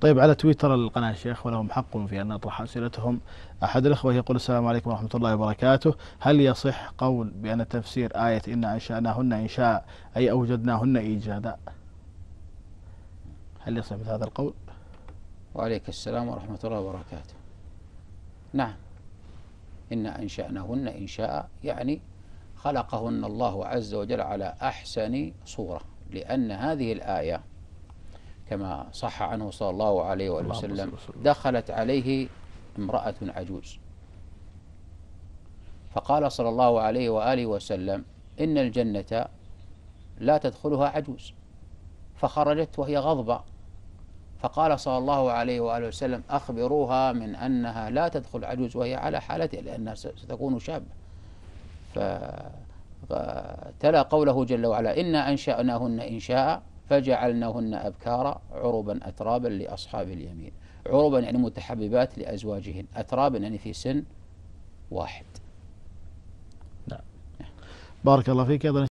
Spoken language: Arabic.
طيب على تويتر القناة الشيخ ولهم حق في أن نطرح أسئلتهم أحد الأخوة يقول السلام عليكم ورحمة الله وبركاته هل يصح قول بأن تفسير آية إن أنشأناهن إنشاء أي أوجدناهن إيجادا هل يصح مثل هذا القول وعليك السلام ورحمة الله وبركاته نعم إن أنشأناهن إنشاء يعني خلقهن الله عز وجل على أحسن صورة لأن هذه الآية كما صح عنه صلى الله عليه وآله وسلم دخلت عليه امرأة عجوز فقال صلى الله عليه وآله وسلم إن الجنة لا تدخلها عجوز فخرجت وهي غضبة فقال صلى الله عليه وآله وسلم أخبروها من أنها لا تدخل عجوز وهي على حالتها لأنها ستكون شابة فتلا قوله جل وعلا إنا أنشأناهن إنشاء فجعلناهن أبكارا عربا أترابا لأصحاب اليمين عربا يعني متحببات لأزواجهن أترابا يعني في سن واحد نعم بارك الله فيك أيضا